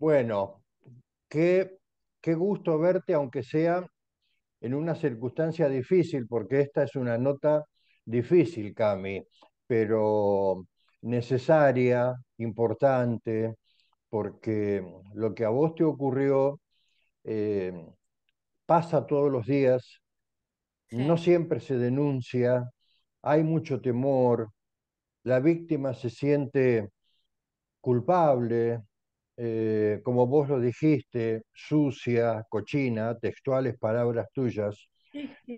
Bueno, qué, qué gusto verte, aunque sea en una circunstancia difícil, porque esta es una nota difícil, Cami, pero necesaria, importante, porque lo que a vos te ocurrió eh, pasa todos los días, no siempre se denuncia, hay mucho temor, la víctima se siente culpable, eh, como vos lo dijiste, sucia, cochina, textuales palabras tuyas.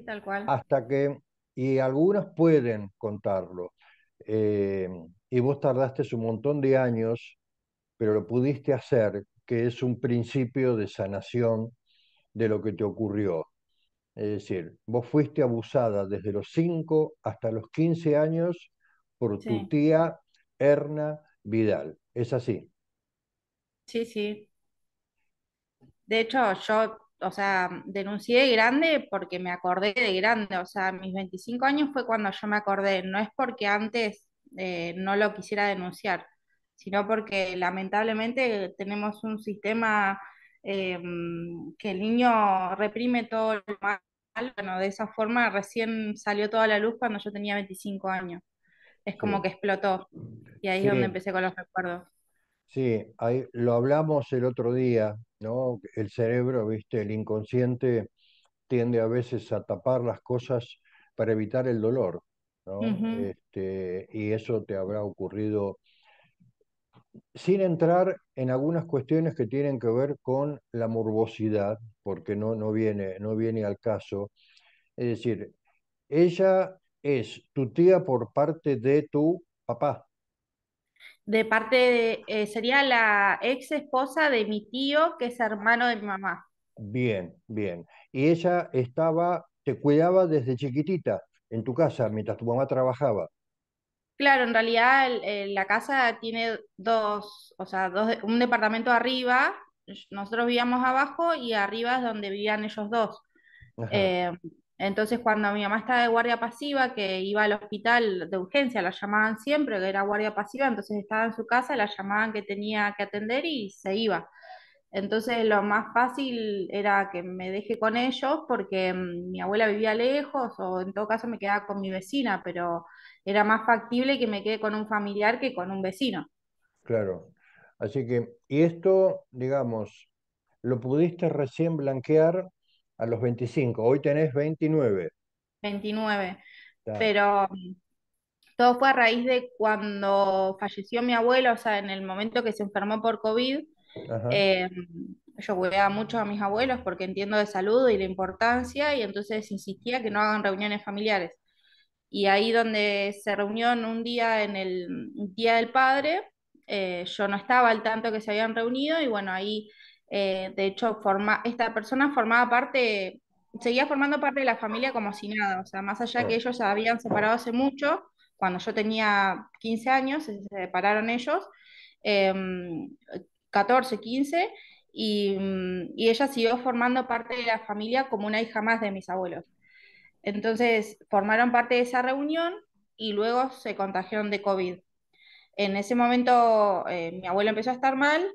tal cual. Hasta que, y algunas pueden contarlo. Eh, y vos tardaste un montón de años, pero lo pudiste hacer, que es un principio de sanación de lo que te ocurrió. Es decir, vos fuiste abusada desde los 5 hasta los 15 años por tu tía Erna Vidal. ¿Es así? Sí, sí. De hecho, yo, o sea, denuncié grande porque me acordé de grande, o sea, mis 25 años fue cuando yo me acordé, no es porque antes eh, no lo quisiera denunciar, sino porque lamentablemente tenemos un sistema eh, que el niño reprime todo lo malo, bueno, de esa forma recién salió toda la luz cuando yo tenía 25 años, es como que explotó y ahí es donde empecé con los recuerdos. Sí, ahí lo hablamos el otro día, ¿no? El cerebro, viste, el inconsciente tiende a veces a tapar las cosas para evitar el dolor, ¿no? este, y eso te habrá ocurrido sin entrar en algunas cuestiones que tienen que ver con la morbosidad, porque no, no, viene, no viene al caso. Es decir, ella es tu tía por parte de tu papá de parte de, eh, sería la ex esposa de mi tío, que es hermano de mi mamá. Bien, bien. Y ella estaba, te cuidaba desde chiquitita en tu casa mientras tu mamá trabajaba. Claro, en realidad la casa tiene dos, o sea, dos, un departamento arriba, nosotros vivíamos abajo y arriba es donde vivían ellos dos. Eh, entonces, cuando mi mamá estaba de guardia pasiva, que iba al hospital de urgencia, la llamaban siempre, que era guardia pasiva, entonces estaba en su casa, la llamaban que tenía que atender y se iba. Entonces, lo más fácil era que me deje con ellos porque mm, mi abuela vivía lejos o en todo caso me quedaba con mi vecina, pero era más factible que me quede con un familiar que con un vecino. Claro. Así que, y esto, digamos, lo pudiste recién blanquear a los 25. Hoy tenés 29. 29. Pero mm, todo fue a raíz de cuando falleció mi abuelo, o sea, en el momento que se enfermó por COVID. Eh, yo cuidaba mucho a mis abuelos porque entiendo de salud y la importancia, y entonces insistía que no hagan reuniones familiares. Y ahí donde se reunió en un día en el Día del Padre, eh, yo no estaba al tanto que se habían reunido, y bueno, ahí eh, de hecho, esta persona formaba parte, seguía formando parte de la familia como si nada, o sea, más allá que ellos se habían separado hace mucho, cuando yo tenía 15 años, se separaron ellos, 14, em, 15, mm, y, ella siguió formando parte de la familia como una hija más de mis abuelos. Entonces, formaron parte de esa reunión y luego se contagiaron de COVID. En ese momento, eh, mi abuelo empezó a estar mal,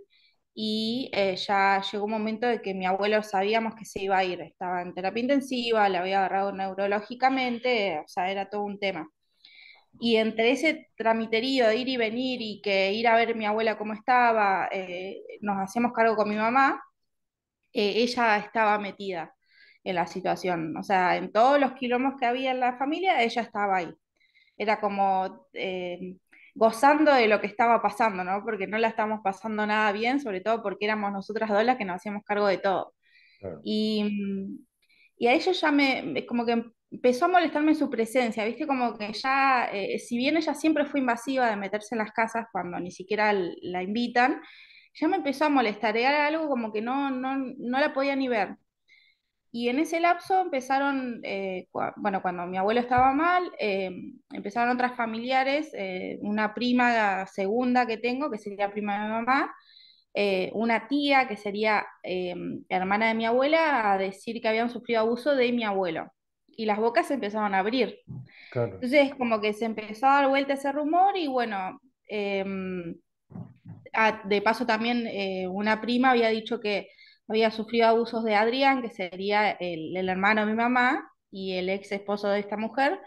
y eh, ya llegó un momento de que mi abuelo sabíamos que se iba a ir, estaba en terapia intensiva, la había agarrado neurológicamente, o sea, era todo un tema. Y entre ese tramiterío de ir y venir y que ir a ver a mi abuela cómo estaba, eh, nos hacíamos cargo con mi mamá, eh, ella estaba metida en la situación, o sea, en todos los quilombos que había en la familia, ella estaba ahí. Era como gozando de lo que estaba pasando, ¿no? Porque no la estábamos pasando nada bien, sobre todo porque éramos nosotras dos las que nos hacíamos cargo de todo. Y, y a ella ya me, como que empezó a molestarme su presencia, ¿viste? Como que ya, eh, si bien ella siempre fue invasiva de meterse en las casas cuando ni siquiera la invitan, ya me empezó a molestar, era algo como que no, no, no la podía ni ver. Y en ese lapso empezaron, eh, bueno, cuando mi abuelo estaba mal, eh, empezaron otras familiares, eh, una prima segunda que tengo, que sería prima de mi mamá, una tía que sería hermana de mi abuela, a decir que habían sufrido abuso de mi abuelo. Y las bocas se empezaron a abrir. Claro. Entonces, como que se empezó a dar vuelta ese rumor y bueno, ah, de paso también una prima había dicho que había sufrido abusos de Adrián, que sería el, hermano de mi mamá y el ex esposo de esta mujer.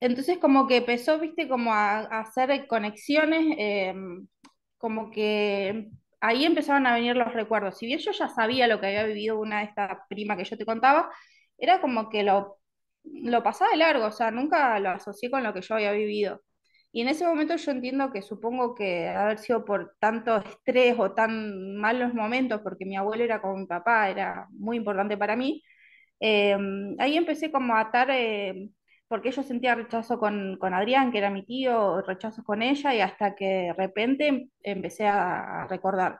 Entonces como que empezó, viste, como a, hacer conexiones, eh, como que ahí empezaban a venir los recuerdos. Si bien yo ya sabía lo que había vivido una de estas primas que yo te contaba, era como que lo, lo pasaba de largo, o sea, nunca lo asocié con lo que yo había vivido. Y en ese momento yo entiendo que supongo que haber sido por tanto estrés o tan malos momentos, porque mi abuelo era con mi papá, era muy importante para mí, em, ahí empecé como a atar, em, porque yo sentía rechazo con, Adrián, que era mi tío, rechazo con ella, y hasta que de repente empecé a recordar.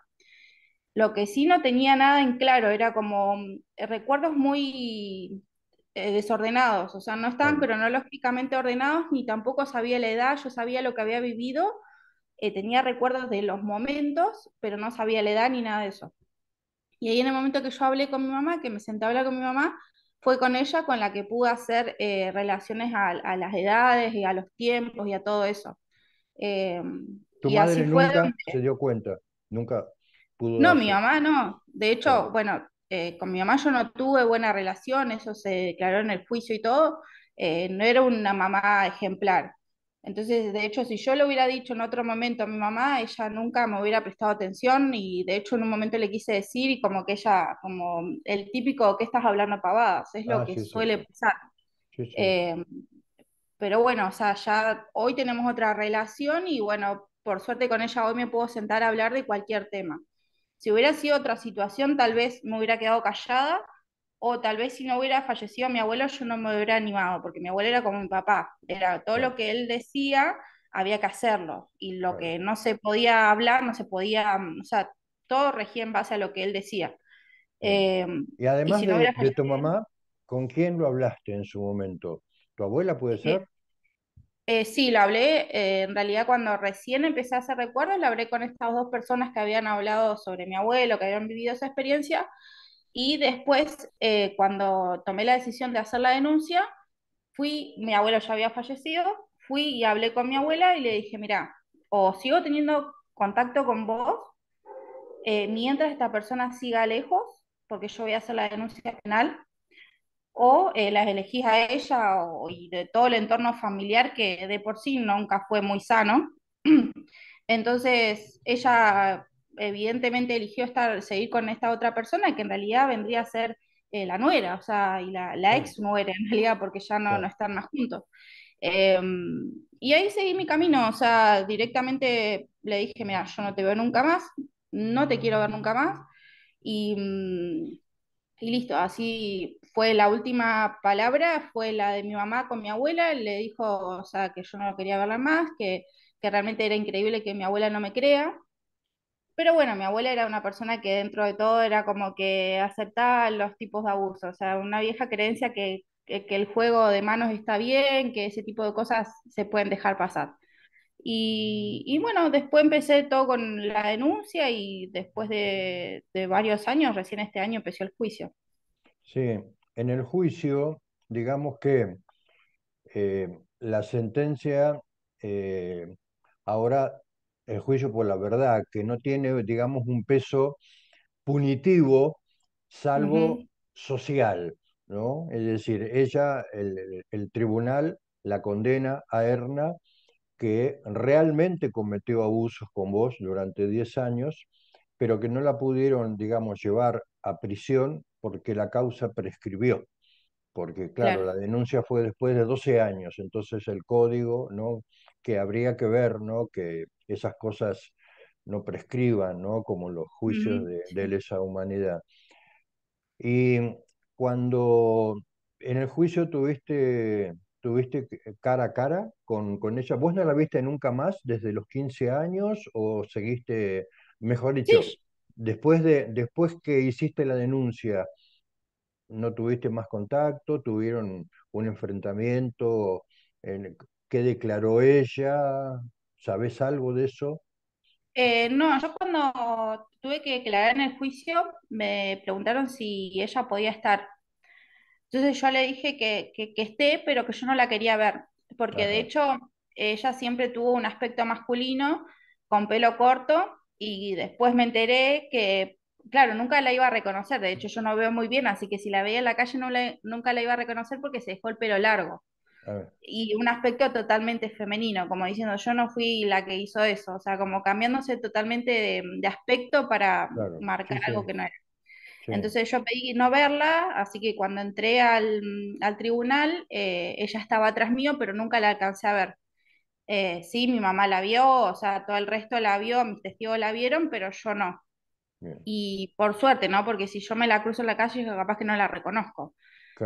Lo que sí no tenía nada en claro, era como em, recuerdos muy eh, desordenados, o sea, no estaban cronológicamente ordenados, ni tampoco sabía la edad, yo sabía lo que había vivido, eh, tenía recuerdos de los momentos, pero no sabía la edad ni nada de eso. Y ahí en el momento que yo hablé con mi mamá, que me senté a hablar con mi mamá, fue con ella con la que pude hacer eh, relaciones a, las edades y a los tiempos y a todo eso. Em, ¿Tu madre nunca se dio cuenta? ¿Nunca pudo...? No, mi mamá no. De hecho, bueno, eh, con mi mamá yo no tuve buena relación, eso se declaró en el juicio y todo, eh, no era una mamá ejemplar. Entonces, de hecho, si yo lo hubiera dicho en otro momento a mi mamá, ella nunca me hubiera prestado atención y de hecho en un momento le quise decir y como que ella, como el típico que estás hablando pavadas, es lo ah, que suele pasar. Eh, pero bueno, o sea, ya hoy tenemos otra relación y bueno, por suerte con ella hoy me puedo sentar a hablar de cualquier tema. Si hubiera sido otra situación, tal vez me hubiera quedado callada o tal vez si no hubiera fallecido mi abuelo yo no me hubiera animado, porque mi abuelo era como mi papá, era todo lo que él decía había que hacerlo y lo que no se podía hablar, no se podía, o sea, todo regía en base a lo que él decía. Em, y además de, tu mamá, ¿con quién lo hablaste en su momento? ¿Tu abuela puede eh, ser? Eh, sí, lo hablé, eh, en realidad cuando recién empecé a hacer recuerdos, lo hablé con estas dos personas que habían hablado sobre mi abuelo, que habían vivido esa experiencia, y después eh, cuando tomé la decisión de hacer la denuncia, fui, mi abuelo ya había fallecido, fui y hablé con mi abuela y le dije, mira, o sigo teniendo contacto con vos, mientras esta persona siga lejos, porque yo voy a hacer la denuncia penal, o eh, las elegís a ella y de todo el entorno familiar que de por sí nunca fue muy sano. Entonces, ella evidentemente eligió estar, seguir con esta otra persona que en realidad vendría a ser eh, la nuera, o sea, y la, ex nuera en realidad, porque ya no, no están más juntos. Em, y ahí seguí mi camino, o sea, directamente le dije, mira, yo no te veo nunca más, no te quiero ver nunca más, y, mm, y listo, así fue la última palabra, fue la de mi mamá con mi abuela, le dijo, o sea, que yo no quería verla más, que, realmente era increíble que mi abuela no me crea. Pero bueno, mi abuela era una persona que dentro de todo era como que aceptaba los tipos de abuso, o sea, una vieja creencia que, el juego de manos está bien, que ese tipo de cosas se pueden dejar pasar. Y, bueno, después empecé todo con la denuncia y después de, de varios años, recién este año empezó el juicio. Sí, en el juicio, digamos que eh, la sentencia, eh, ahora el juicio por la verdad, que no tiene, digamos, un peso punitivo, salvo social, ¿no? Es decir, ella, el, tribunal la condena a Erna, que realmente cometió abusos con vos durante 10 años, pero que no la pudieron, digamos, llevar a prisión porque la causa prescribió. Porque, claro, la denuncia fue después de 12 años, entonces el código, ¿no? Que habría que ver, ¿no? Que esas cosas no prescriban, ¿no? Como los juicios de, lesa humanidad. Y cuando en el juicio tuviste tuviste eh, cara a cara con, con, ella? ¿Vos no la viste nunca más desde los 15 años o seguiste, mejor dicho, después, de, después que hiciste la denuncia, ¿no tuviste más contacto? ¿Tuvieron un enfrentamiento? ¿Qué declaró ella? ¿Sabes algo de eso? Eh, no, yo cuando tuve que declarar en el juicio me preguntaron si ella podía estar. Entonces yo le dije que, esté, pero que yo no la quería ver, porque de hecho ella siempre tuvo un aspecto masculino, con pelo corto, y después me enteré que, claro, nunca la iba a reconocer, de hecho yo no veo muy bien, así que si la veía en la calle no nunca la iba a reconocer porque se dejó el pelo largo. Y un aspecto totalmente femenino, como diciendo, yo no fui la que hizo eso, o sea, como cambiándose totalmente de, aspecto para marcar algo que no era. Entonces yo pedí no verla, así que cuando entré al, tribunal, eh, ella estaba atrás mío, pero nunca la alcancé a ver. Eh, sí, mi mamá la vio, o sea, todo el resto la vio, mis testigos la vieron, pero yo no. Y por suerte, ¿no? Porque si yo me la cruzo en la calle, capaz que no la reconozco.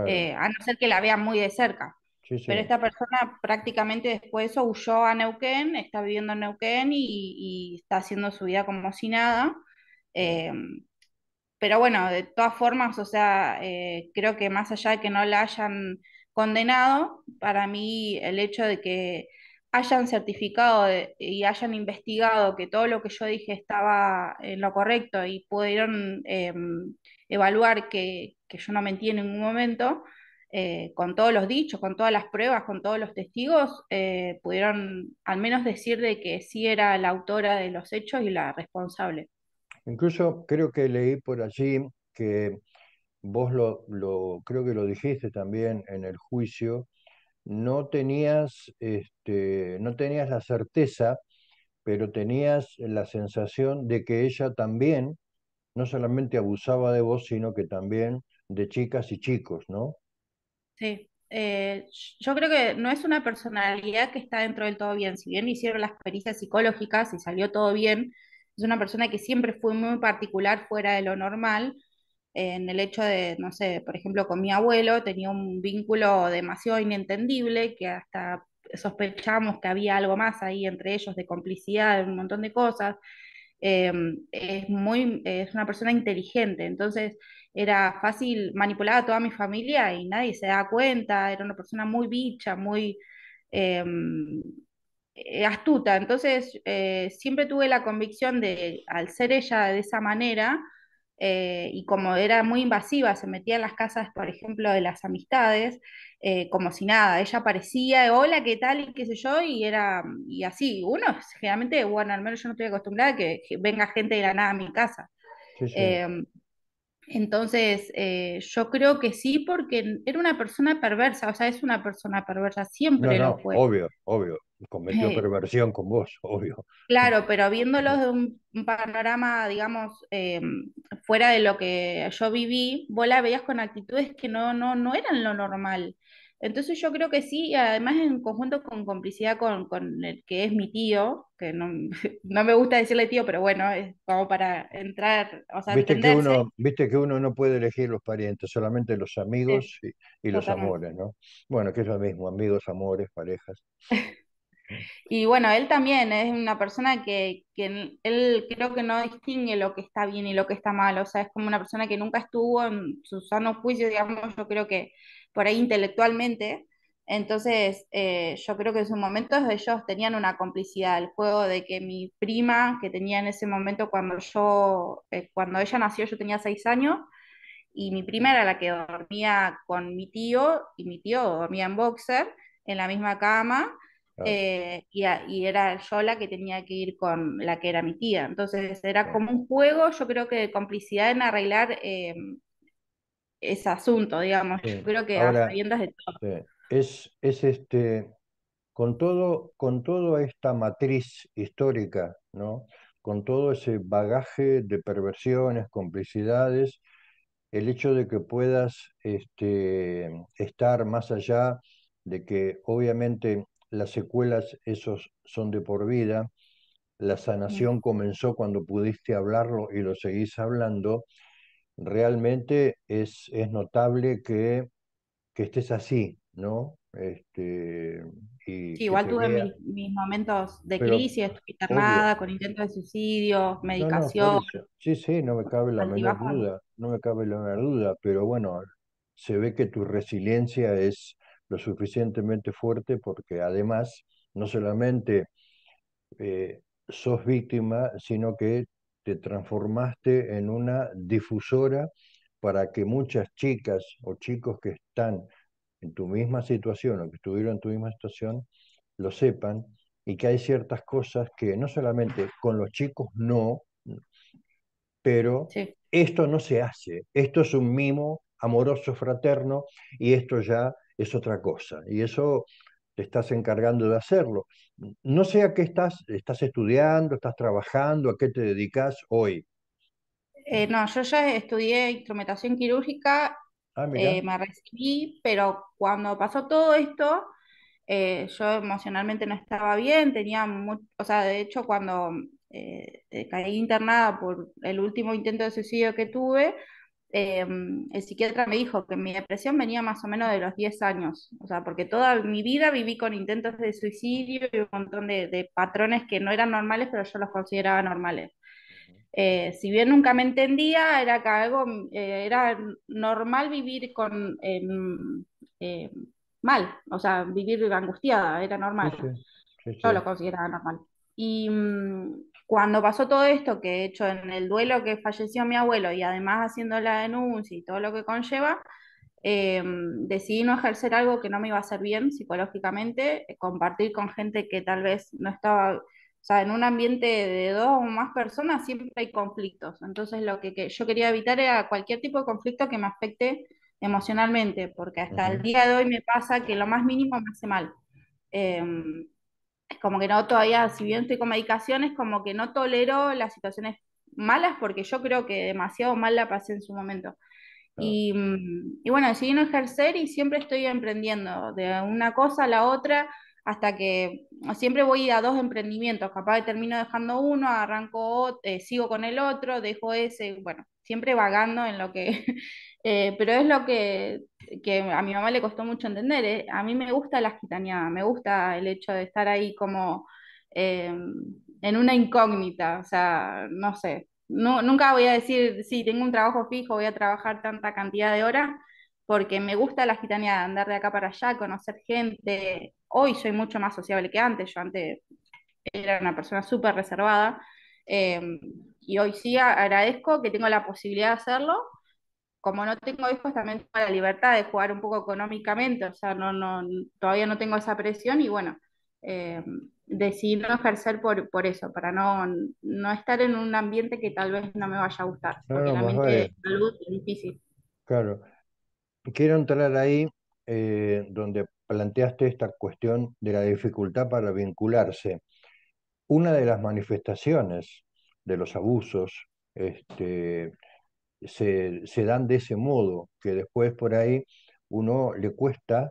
Eh, a no ser que la vea muy de cerca. Pero esta persona prácticamente después de eso huyó a Neuquén, está viviendo en Neuquén y, está haciendo su vida como si nada. Eh, pero bueno, de todas formas, o sea, creo que más allá de que no la hayan condenado, para mí el hecho de que hayan certificado eh, y hayan investigado que todo lo que yo dije estaba en lo correcto y pudieron em, evaluar que, yo no mentí en ningún momento, eh, con todos los dichos, con todas las pruebas, con todos los testigos, eh, pudieron al menos decir de que sí era la autora de los hechos y la responsable. Incluso creo que leí por allí que vos lo, lo creo que lo dijiste también en el juicio, no tenías, este, no tenías la certeza, pero tenías la sensación de que ella también no solamente abusaba de vos, sino que también de chicas y chicos, ¿no? Sí, eh, yo creo que no es una personalidad que está dentro del todo bien. Si bien hicieron las pericias psicológicas y salió todo bien, es una persona que siempre fue muy particular fuera de lo normal en el hecho de, no sé, por ejemplo, con mi abuelo tenía un vínculo demasiado inentendible que hasta sospechamos que había algo más ahí entre ellos de complicidad, un montón de cosas. Eh, es, una persona inteligente, entonces era fácil manipular a toda mi familia y nadie se da cuenta, era una persona muy bicha, muy eh, eh, astuta, entonces siempre tuve la convicción de, al ser ella de esa manera, eh, y como era muy invasiva, se metía en las casas, por ejemplo, de las amistades, eh, como si nada, ella aparecía, hola, ¿qué tal? y qué sé yo, y era, y así, uno, generalmente, bueno, al menos yo no estoy acostumbrada a que venga gente de la nada a mi casa. Sí, sí. Em, entonces, eh, yo creo que sí, porque era una persona perversa, o sea, es una persona perversa, siempre no, no, Obvio, obvio, cometió eh, perversión con vos, obvio. Claro, pero viéndolo de un, panorama, digamos, eh, fuera de lo que yo viví, vos la veías con actitudes que no, no, no eran lo normal. Entonces yo creo que sí, además en conjunto con complicidad con, el que es mi tío, que no, me gusta decirle tío, pero bueno, es como para entrar, o viste que uno Viste que uno no puede elegir los parientes, solamente los amigos y los amores, ¿no? Bueno, que es lo mismo, amigos, amores, parejas. Y bueno, él también es una persona que, él creo que no distingue lo que está bien y lo que está mal, o sea, es como una persona que nunca estuvo en sus sano juicio, digamos, yo creo que por ahí intelectualmente. Entonces, eh, yo creo que en su momento ellos tenían una complicidad, el juego de que mi prima, que tenía en ese momento cuando yo, eh, cuando ella nació, yo tenía seis años, y mi prima era la que dormía con mi tío, y mi tío dormía en boxer, en la misma cama, eh, y, y, era yo la que tenía que ir con la que era mi tía. Entonces era como un juego, yo creo que de complicidad en arreglar eh, ese asunto, digamos. Yo creo que a de todo. Es, es este, con todo, con toda esta matriz histórica, ¿no? Con todo ese bagaje de perversiones, complicidades, el hecho de que puedas este, estar más allá de que obviamente las secuelas esos son de por vida, la sanación comenzó cuando pudiste hablarlo y lo seguís hablando, realmente es, es notable que, que estés así, ¿no? Este, sí, igual tuve mis, momentos de crisis, estuve internada con intentos de suicidio, medicación. sí, sí, no me cabe la menor duda, no me cabe la menor duda, pero bueno, se ve que tu resiliencia es, lo suficientemente fuerte porque además no solamente eh, sos víctima, sino que te transformaste en una difusora para que muchas chicas o chicos que están en tu misma situación o que estuvieron en tu misma situación lo sepan y que hay ciertas cosas que no solamente con los chicos no, pero esto no se hace, esto es un mimo amoroso fraterno y esto ya es otra cosa. Y eso te estás encargando de hacerlo. No sé a qué estás, estás estudiando, estás trabajando, a qué te dedicas hoy. Eh, no, yo ya estudié instrumentación quirúrgica, ah, eh, me recibí, pero cuando pasó todo esto, eh, yo emocionalmente no estaba bien, tenía mucho, o sea, de hecho cuando caí internada por el último intento de suicidio que tuve, Em, el psiquiatra me dijo que mi depresión venía más o menos de los 10 años, o sea, porque toda mi vida viví con intentos de suicidio y un montón de, patrones que no eran normales, pero yo los consideraba normales. Eh, si bien nunca me entendía, era algo, eh, era normal vivir con em, em, mal, o sea, vivir angustiada, era normal. yo lo consideraba normal. Y, mm, cuando pasó todo esto, que he hecho en el duelo que falleció mi abuelo y además haciendo la denuncia y todo lo que conlleva, em, decidí no ejercer algo que no me iba a hacer bien psicológicamente, eh, compartir con gente que tal vez no estaba, o sea, en un ambiente de dos o más personas siempre hay conflictos. Entonces lo que, yo quería evitar era cualquier tipo de conflicto que me afecte emocionalmente, porque hasta el día de hoy me pasa que lo más mínimo me hace mal. Eh, como que no todavía, si bien estoy con medicaciones, como que no tolero las situaciones malas porque yo creo que demasiado mal la pasé en su momento. Mm, y, bueno, decidí no ejercer y siempre estoy emprendiendo de una cosa a la otra hasta que siempre voy a dos emprendimientos, capaz que termino dejando uno, arranco eh, sigo con el otro, dejo ese, bueno, siempre vagando en lo que, eh, pero es lo que que a mi mamá le costó mucho entender. ¿eh? A mí me gusta la gitaneada, me gusta el hecho de estar ahí como em, en una incógnita, o sea, no sé. nunca voy a decir, sí, tengo un trabajo fijo, voy a trabajar tanta cantidad de horas, porque me gusta la gitaneada, andar de acá para allá, conocer gente. Hoy soy mucho más sociable que antes, yo antes era una persona súper reservada, em, y hoy sí agradezco que tengo la posibilidad de hacerlo, como no tengo hijos, también tengo la libertad de jugar un poco económicamente, o sea, no, no, todavía no tengo esa presión y bueno, eh, decidí no ejercer por, por eso, para no, no estar en un ambiente que tal vez no me vaya a gustar, porque el ambiente de salud difícil. Claro. Quiero entrar ahí eh, donde planteaste esta cuestión de la dificultad para vincularse. Una de las manifestaciones de los abusos este, se, dan de ese modo, que después por ahí uno le cuesta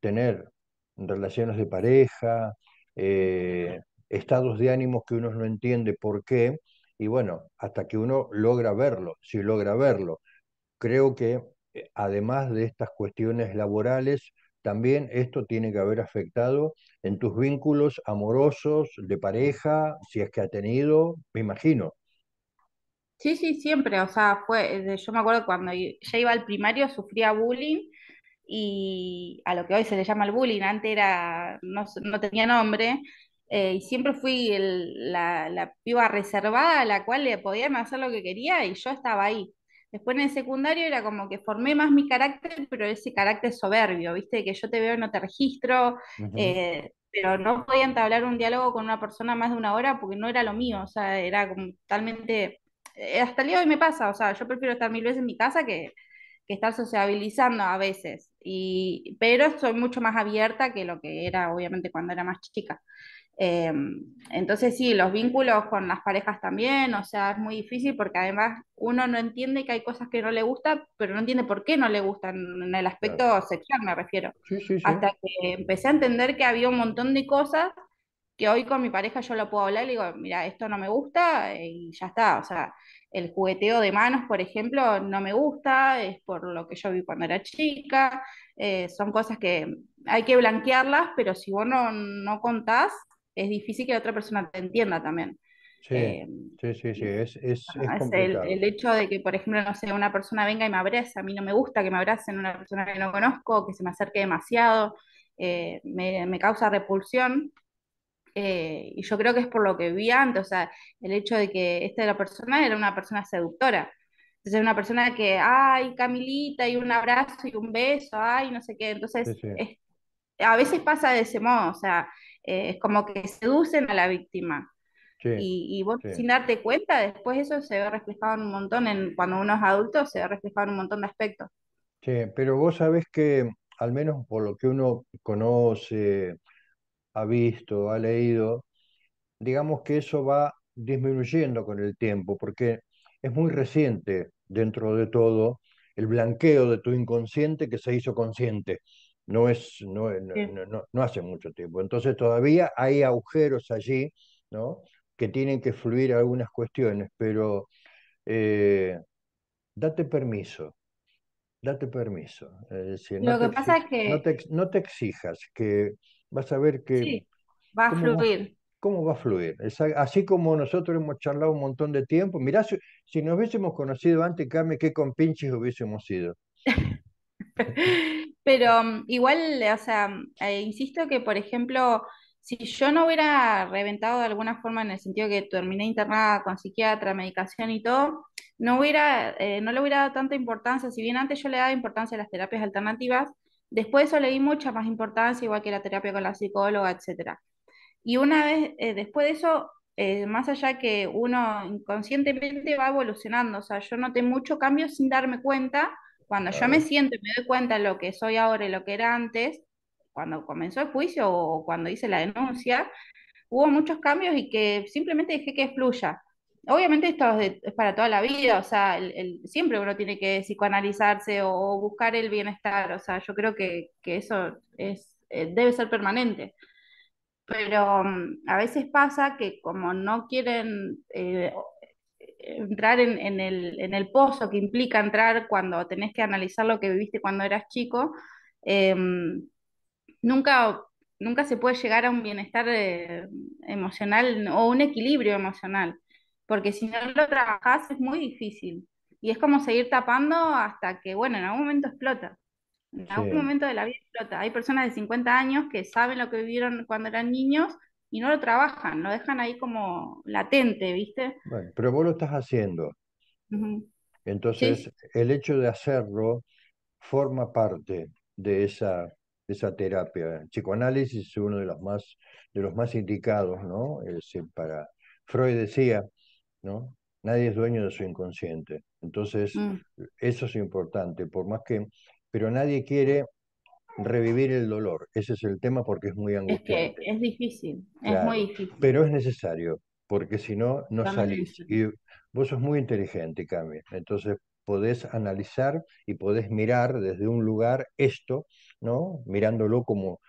tener relaciones de pareja, eh, estados de ánimos que uno no entiende por qué, y bueno, hasta que uno logra verlo, si logra verlo. Creo que eh, además de estas cuestiones laborales, también esto tiene que haber afectado en tus vínculos amorosos, de pareja, si es que ha tenido, me imagino. Sí, sí, siempre, o sea, fue, eh, yo me acuerdo cuando ya iba al primario sufría bullying y a lo que hoy se le llama el bullying, antes era, no, tenía nombre, eh, y siempre fui la, piba reservada a la cual le podían hacer lo que quería y yo estaba ahí. Después en el secundario era como que formé más mi carácter, pero ese carácter soberbio, viste, que yo te veo y no te registro, eh, pero no podía entablar un diálogo con una persona más de una hora porque no era lo mío, o sea, era como totalmente eh, hasta el día de hoy me pasa, o sea, yo prefiero estar mil veces en mi casa que, que estar sociabilizando a veces, pero soy mucho más abierta que lo que era obviamente cuando era más chica. Em, entonces sí, los vínculos con las parejas también, o sea, es muy difícil porque además uno no entiende que hay cosas que no le gustan, pero no entiende por qué no le gustan, en el aspecto sexual me refiero. Hasta que empecé a entender que había un montón de cosas que hoy con mi pareja yo lo puedo hablar y digo, mira, esto no me gusta eh, y ya está. O sea, el jugueteo de manos, por ejemplo, no me gusta, es por lo que yo vi cuando era chica. Eh, son cosas que hay que blanquearlas, pero si vos no, contás, es difícil que la otra persona te entienda también. Sí, eh, sí, sí, es, El, hecho de que, por ejemplo, no sé, una persona venga y me abrace, a mí no me gusta que me abracen una persona que no conozco, que se me acerque demasiado, me, me, causa repulsión, eh, y yo creo que es por lo que vi antes, o sea, el hecho de que esta la persona era una persona seductora. Entonces, una persona que, ay, Camilita, y un abrazo y un beso, ay, no sé qué. Entonces, a veces pasa de ese modo, o sea, eh, es como que seducen a la víctima. y, y, vos sin darte cuenta, después eso se ve reflejado en un montón, en, cuando uno es adulto, se ve reflejado en un montón de aspectos. Sí, pero vos sabés que, al menos por lo que uno conoce, ha visto, ha leído, digamos que eso va disminuyendo con el tiempo, porque es muy reciente dentro de todo el blanqueo de tu inconsciente que se hizo consciente. No, es, no, eh, no, hace mucho tiempo. Entonces todavía hay agujeros allí ¿no? que tienen que fluir algunas cuestiones, pero eh, date permiso, date permiso. Lo que pasa es que... no te exijas que Vas a ver que... va a fluir. ¿Cómo va a fluir? Así como nosotros hemos charlado un montón de tiempo, mirá, si, nos hubiésemos conocido antes, Carmen, qué compinches hubiésemos sido. Pero mm, igual, o sea, mm, eh, insisto que, por ejemplo, si yo no hubiera reventado de alguna forma en el sentido que terminé internada con psiquiatra, medicación y todo, no, hubiera, eh, no le hubiera dado tanta importancia, si bien antes yo le daba importancia a las terapias alternativas, Después de eso le di mucha más importancia, igual que la terapia con la psicóloga, etc. Y una vez, eh, después de eso, eh, más allá que uno inconscientemente va evolucionando, o sea, yo noté mucho cambio sin darme cuenta, cuando yo me siento y me doy cuenta de lo que soy ahora y lo que era antes, cuando comenzó el juicio o cuando hice la denuncia, hubo muchos cambios y que simplemente dejé que fluya. Obviamente esto es, para toda la vida, o sea, siempre uno tiene que psicoanalizarse o, buscar el bienestar, o sea, yo creo que, eso eh, debe ser permanente. Pero mm, a veces pasa que como no quieren eh, eh, entrar en, el, pozo que implica entrar cuando tenés que analizar lo que viviste cuando eras chico, em, nunca, nunca se puede llegar a un bienestar emocional o un equilibrio emocional porque si no lo trabajás es muy difícil. Y es como seguir tapando hasta que, bueno, en algún momento explota. En algún momento de la vida explota. Hay personas de 50 años que saben lo que vivieron cuando eran niños y no lo trabajan, lo dejan ahí como latente, ¿viste? Bueno, pero vos lo estás haciendo. Entonces, el hecho de hacerlo forma parte de esa, esa terapia. El psicoanálisis es uno de los más, de los más indicados, ¿no? Es para Freud decía, ¿no? Nadie es dueño de su inconsciente. Entonces, mm. eso es importante, por más que... Pero nadie quiere revivir el dolor. Ese es el tema porque es muy angustiante. Es, difícil, es muy difícil. Pero es necesario, porque si no, no salís. Y vos sos muy inteligente, Cami. Entonces podés analizar y podés mirar desde un lugar esto, ¿no? Mirándolo como,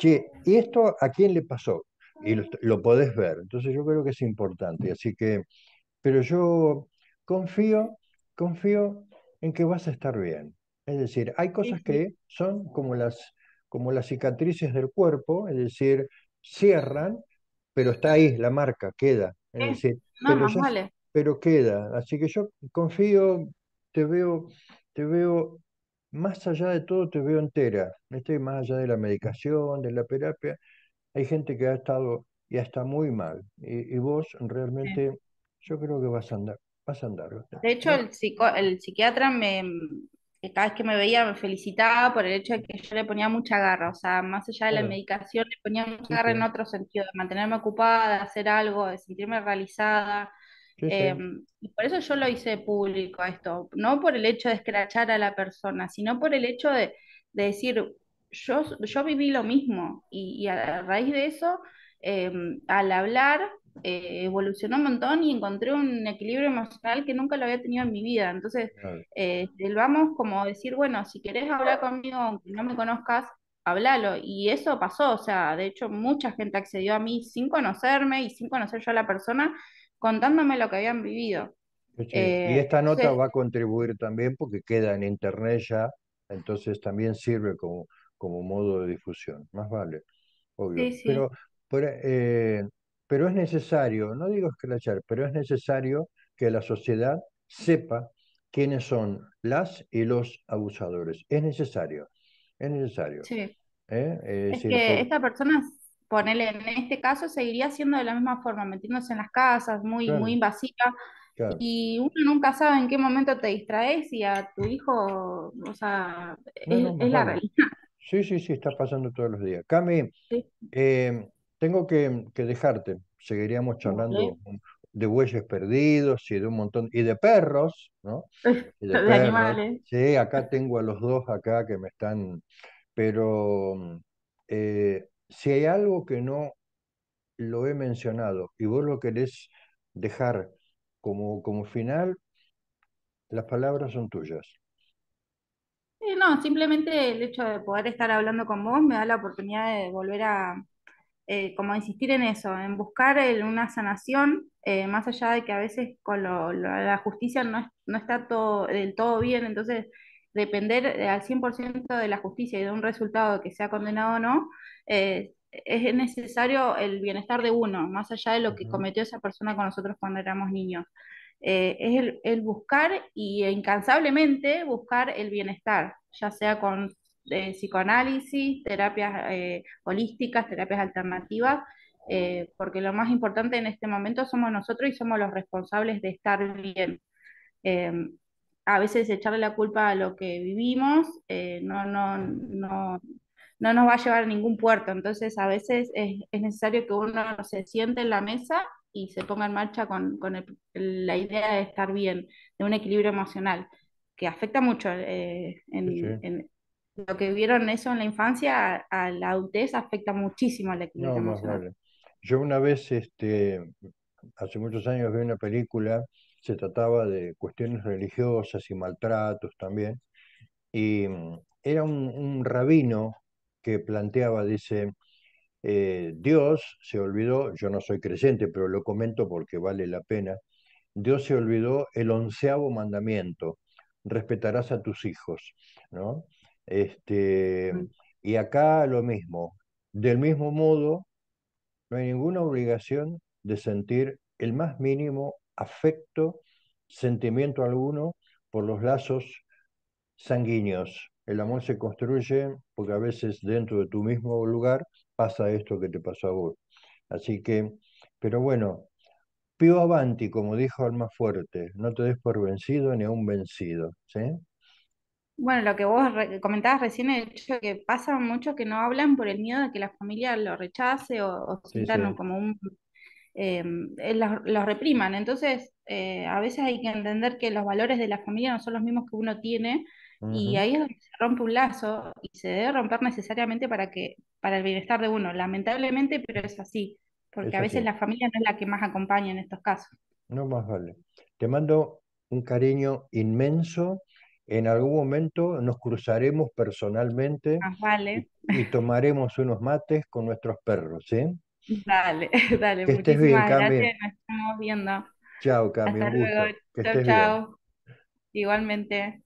che, ¿y esto a quién le pasó? y lo, podés ver. Entonces yo creo que es importante. Así que, pero yo confío, confío en que vas a estar bien. Es decir, hay cosas que son como las, como las cicatrices del cuerpo, es decir, cierran, pero está ahí, la marca queda. Es pero, pero queda. Así que yo confío, te veo, te veo más allá de todo te veo entera, estoy más allá de la medicación, de la terapia, hay gente que ha estado, y está muy mal, y, vos realmente, yo creo que vas a andar, vas a andar. De hecho, el, el psiquiatra me, cada vez que me veía me felicitaba por el hecho de que yo le ponía mucha garra, o sea, más allá de la medicación, le ponía mucha garra en otro sentido, de mantenerme ocupada, de hacer algo, de sentirme realizada. Em, y por eso yo lo hice público esto, no por el hecho de escrachar a la persona, sino por el hecho de, de decir, yo, viví lo mismo y, a raíz de eso, eh, al hablar, eh, evolucionó un montón y encontré un equilibrio emocional que nunca lo había tenido en mi vida. Entonces, este, vamos como decir, bueno, si querés hablar conmigo, aunque no me conozcas, hablalo. Y eso pasó, o sea, de hecho mucha gente accedió a mí sin conocerme y sin conocer yo a la persona, contándome lo que habían vivido. Eh, y esta nota va a contribuir también porque queda en internet ya, entonces también sirve como como modo de difusión, más vale, obvio. Eh, pero, es necesario, no digo escrachar, pero es necesario que la sociedad sepa quiénes son las y los abusadores. Es necesario, es necesario. ¿eh? es que esta persona ponele, en este caso seguiría siendo de la misma forma, metiéndose en las casas, muy, muy invasiva. Y uno nunca sabe en qué momento te distraes y a tu hijo, o sea, es la realidad. Sí, sí, sí, está pasando todos los días. Cami, em, tengo que, dejarte. Seguiríamos charlando de bueyes perdidos y de un montón, y de perros, ¿no? de, animales. Sí, acá tengo a los dos acá que me están, pero eh, si hay algo que no lo he mencionado y vos lo querés dejar como, como final, las palabras son tuyas no, simplemente el hecho de poder estar hablando con vos me da la oportunidad de volver a, eh, como insistir en eso, en buscar una sanación, eh, más allá de que a veces con la justicia no, está todo, del todo bien, entonces depender eh, al 100% de la justicia y de un resultado que sea condenado o no, es necesario el bienestar de uno, más allá de lo que cometió esa persona con nosotros cuando éramos niños. Eh, es el, buscar y incansablemente buscar el bienestar, ya sea con eh, psicoanálisis, terapias eh, holísticas, terapias alternativas, porque lo más importante en este momento somos nosotros y somos los responsables de estar bien. a veces echarle la culpa a lo que vivimos no, no, no, no nos va a llevar a ningún puerto, entonces a veces es, es necesario que uno se siente en la mesa y se ponga en marcha con, la idea de estar bien, de un equilibrio emocional, que afecta mucho eh, en, lo que vieron eso en la infancia, a, la adultez afecta muchísimo al equilibrio emocional. Yo una vez, este, hace muchos años, vi una película, se trataba de cuestiones religiosas y maltratos también, y mm, era un, un rabino que planteaba, dice, eh, Dios se olvidó, yo no soy creyente, pero lo comento porque vale la pena, Dios se olvidó el onceavo mandamiento, respetarás a tus hijos, ¿no? Este, y acá lo mismo, del mismo modo, no hay ninguna obligación de sentir el más mínimo afecto, sentimiento alguno por los lazos sanguíneos. El amor se construye porque a veces dentro de tu mismo lugar pasa esto que te pasó a vos. Así que, pero bueno, pío avanti, como dijo el más Fuerte, no te des por vencido ni aún un vencido, ¿sí? Bueno, lo que vos comentabas recién, es que pasa mucho que no hablan por el miedo de que la familia lo rechace o, o como un... Em, eh, los, repriman. Entonces, eh, a veces hay que entender que los valores de la familia no son los mismos que uno tiene, y ahí es donde se rompe un lazo y se debe romper necesariamente para, que, para el bienestar de uno, lamentablemente, pero es así, porque a veces la familia no es la que más acompaña en estos casos. No más vale. Te mando un cariño inmenso. En algún momento nos cruzaremos personalmente vale. y, tomaremos unos mates con nuestros perros, ¿sí? Dale, dale. Que estés bien, Nos estamos viendo. Chao, Cami. Hasta luego. Que Igualmente.